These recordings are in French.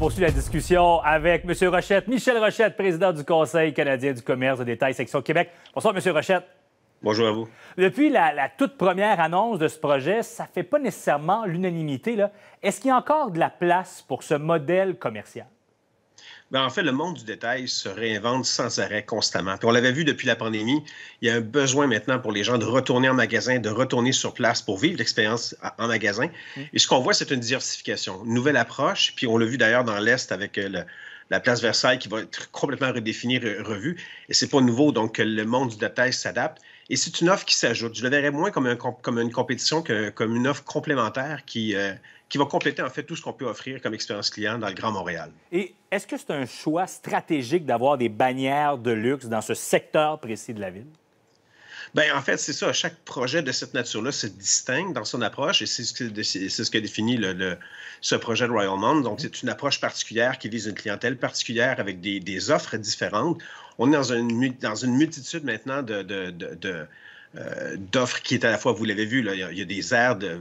poursuit la discussion avec M. Rochette, Michel Rochette, président du Conseil canadien du commerce de détail, section Québec. Bonsoir, M. Rochette. Bonjour à vous. Depuis la, la, toute première annonce de ce projet, ça ne fait pas nécessairement l'unanimité. Est-ce qu'il y a encore de la place pour ce modèle commercial? Ben, en fait, le monde du détail se réinvente sans arrêt constamment. Puis on l'avait vu depuis la pandémie, il y a un besoin maintenant pour les gens de retourner en magasin, de retourner sur place pour vivre l'expérience en magasin. Mm. Et ce qu'on voit, c'est une diversification, une nouvelle approche. Puis on l'a vu d'ailleurs dans l'Est avec euh, la place Versailles qui va être complètement redéfinie, revue. Et c'est pas nouveau, donc le monde du détail s'adapte. Et c'est une offre qui s'ajoute. Je le verrais moins comme, un, comme une compétition que comme une offre complémentaire qui, euh, qui va compléter en fait tout ce qu'on peut offrir comme expérience client dans le Grand Montréal. Et est-ce que c'est un choix stratégique d'avoir des bannières de luxe dans ce secteur précis de la ville? Bien, en fait, c'est ça. Chaque projet de cette nature-là se distingue dans son approche et c'est ce que, c'est ce définit le, ce projet de Royal Mound. Donc, c'est une approche particulière qui vise une clientèle particulière avec des, des offres différentes. On est dans une, dans une multitude maintenant de, de euh, d'offres qui est à la fois, vous l'avez vu, il, y a, des aires, des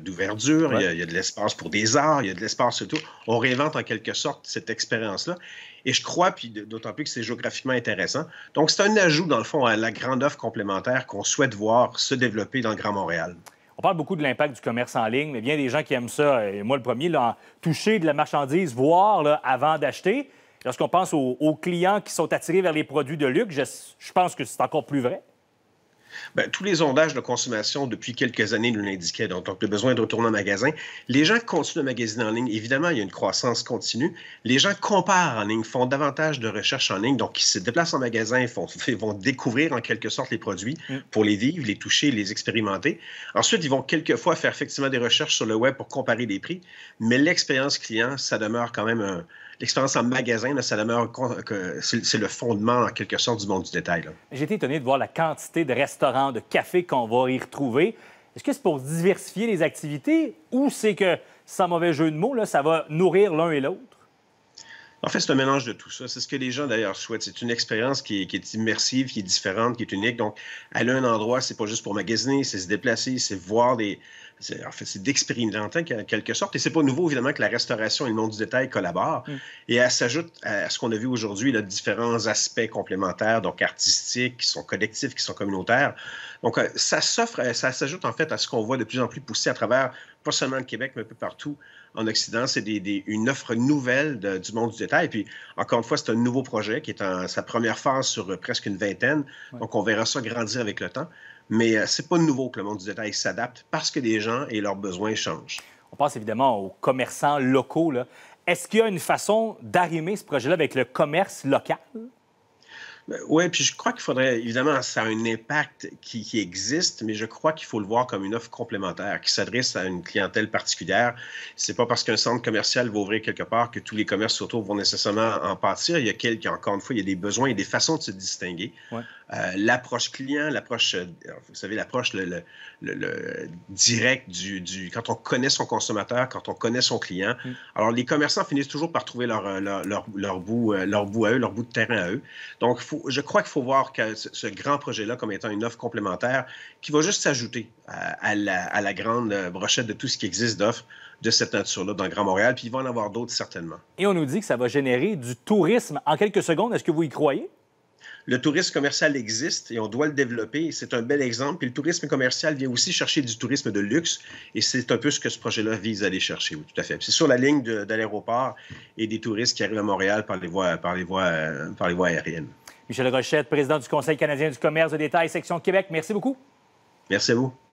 d'ouverture, il, y a de l'espace pour des arts, il y a de l'espace surtout On réinvente en quelque sorte cette expérience-là. Et je crois, puis d'autant plus que c'est géographiquement intéressant. Donc, c'est un ajout, dans le fond, à la grande offre complémentaire qu'on souhaite voir se développer dans le Grand Montréal. On parle beaucoup de l'impact du commerce en ligne, mais bien des gens qui aiment ça, euh, et moi le premier, là, toucher de la marchandise, voir avant d'acheter. Lorsqu'on pense aux, clients qui sont attirés vers les produits de luxe, je pense que c'est encore plus vrai. Ben, tous les sondages de consommation depuis quelques années nous l'indiquaient. Donc, le besoin de retourner en magasin. Les gens continuent de magasiner en ligne. Évidemment, il y a une croissance continue. Les gens comparent en ligne, font davantage de recherches en ligne. Donc, ils se déplacent en magasin, vont découvrir en quelque sorte les produits mm. pour les vivre, les toucher, les expérimenter. Ensuite, ils vont quelquefois faire effectivement des recherches sur le web pour comparer les prix. Mais l'expérience client, ça demeure quand même un, l'expérience en magasin, c'est le fondement, en quelque sorte, du monde du détail. J'ai été étonné de voir la quantité de restaurants, de cafés qu'on va y retrouver. Est-ce que c'est pour diversifier les activités ou c'est que, sans mauvais jeu de mots, là, ça va nourrir l'un et l'autre? En fait, c'est un mélange de tout ça. C'est ce que les gens d'ailleurs souhaitent. C'est une expérience qui est, qui est, immersive, qui est différente, qui est unique. Donc, aller à un endroit, c'est pas juste pour magasiner, c'est se déplacer, c'est voir des, c'est en fait, d'expérimenter en quelque sorte. Et c'est pas nouveau, évidemment, que la restauration et le monde du détail collaborent. Mm. Et elle s'ajoute à ce qu'on a vu aujourd'hui, là, différents aspects complémentaires, donc artistiques, qui sont collectifs, qui sont communautaires. Donc, euh, ça s'offre, euh, ça s'ajoute en fait à ce qu'on voit de plus en plus pousser à travers, pas seulement le Québec, mais un peu partout en Occident. C'est une offre nouvelle du monde du détail. Et puis, encore une fois, c'est un nouveau projet qui est en sa première phase sur euh, presque une vingtaine. Donc, on verra ça grandir avec le temps. Mais ce euh, c'est pas nouveau que le monde du détail s'adapte parce que les gens et leurs besoins changent. On pense évidemment aux commerçants locaux. Est-ce qu'il y a une façon d'arrimer ce projet-là avec le commerce local? Ben, oui, puis je crois qu'il faudrait, évidemment, ça a un impact qui, existe, mais je crois qu'il faut le voir comme une offre complémentaire qui s'adresse à une clientèle particulière. C'est pas parce qu'un centre commercial va ouvrir quelque part que tous les commerces autour vont nécessairement en partir. Il y a quelques, encore une fois, il y a des besoins et des façons de se distinguer. Ouais. Euh, l'approche client, l'approche, euh, vous savez, l'approche le, direct du, du, quand on connaît son consommateur, quand on connaît son client. Mm. Alors, les commerçants finissent toujours par trouver leur, euh, leur, leur, bout, leur bout à eux, leur bout de terrain à eux. Donc, je crois qu'il faut voir que ce, grand projet-là comme étant une offre complémentaire qui va juste s'ajouter à, la, à, la, grande brochette de tout ce qui existe d'offres de cette nature-là dans Grand Montréal, puis il va en avoir d'autres certainement. Et on nous dit que ça va générer du tourisme. En quelques secondes, est-ce que vous y croyez? le tourisme commercial existe et on doit le développer. C'est un bel exemple. Puis le tourisme commercial vient aussi chercher du tourisme de luxe et c'est un peu ce que ce projet-là vise à aller chercher, oui, tout à fait. C'est sur la ligne de, l'aéroport et des touristes qui arrivent à Montréal par les voies, par les voies, euh, par les voies aériennes. Michel Rochette, président du Conseil canadien du commerce de détail, section Québec, merci beaucoup. Merci à vous.